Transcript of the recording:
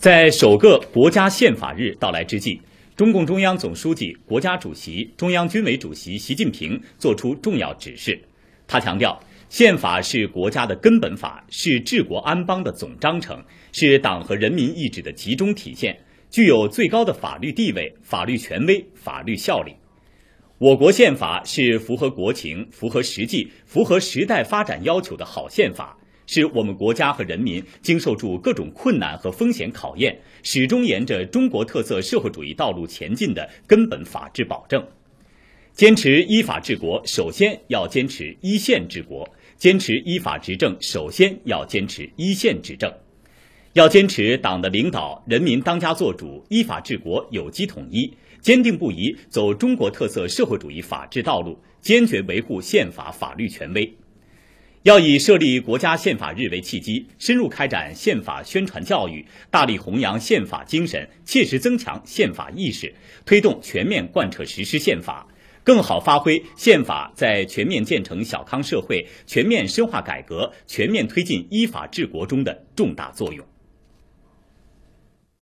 在首个国家宪法日到来之际，中共中央总书记、国家主席、中央军委主席习近平作出重要指示。他强调，宪法是国家的根本法，是治国安邦的总章程，是党和人民意志的集中体现，具有最高的法律地位、法律权威、法律效力。我国宪法是符合国情、符合实际、符合时代发展要求的好宪法。是我们国家和人民经受住各种困难和风险考验，始终沿着中国特色社会主义道路前进的根本法治保证。坚持依法治国，首先要坚持依宪治国；坚持依法执政，首先要坚持依宪执政。要坚持党的领导、人民当家作主、依法治国有机统一，坚定不移走中国特色社会主义法治道路，坚决维护宪法法律权威。要以设立国家宪法日为契机，深入开展宪法宣传教育，大力弘扬宪法精神，切实增强宪法意识，推动全面贯彻实施宪法，更好发挥宪法在全面建成小康社会、全面深化改革、全面推进依法治国中的重大作用。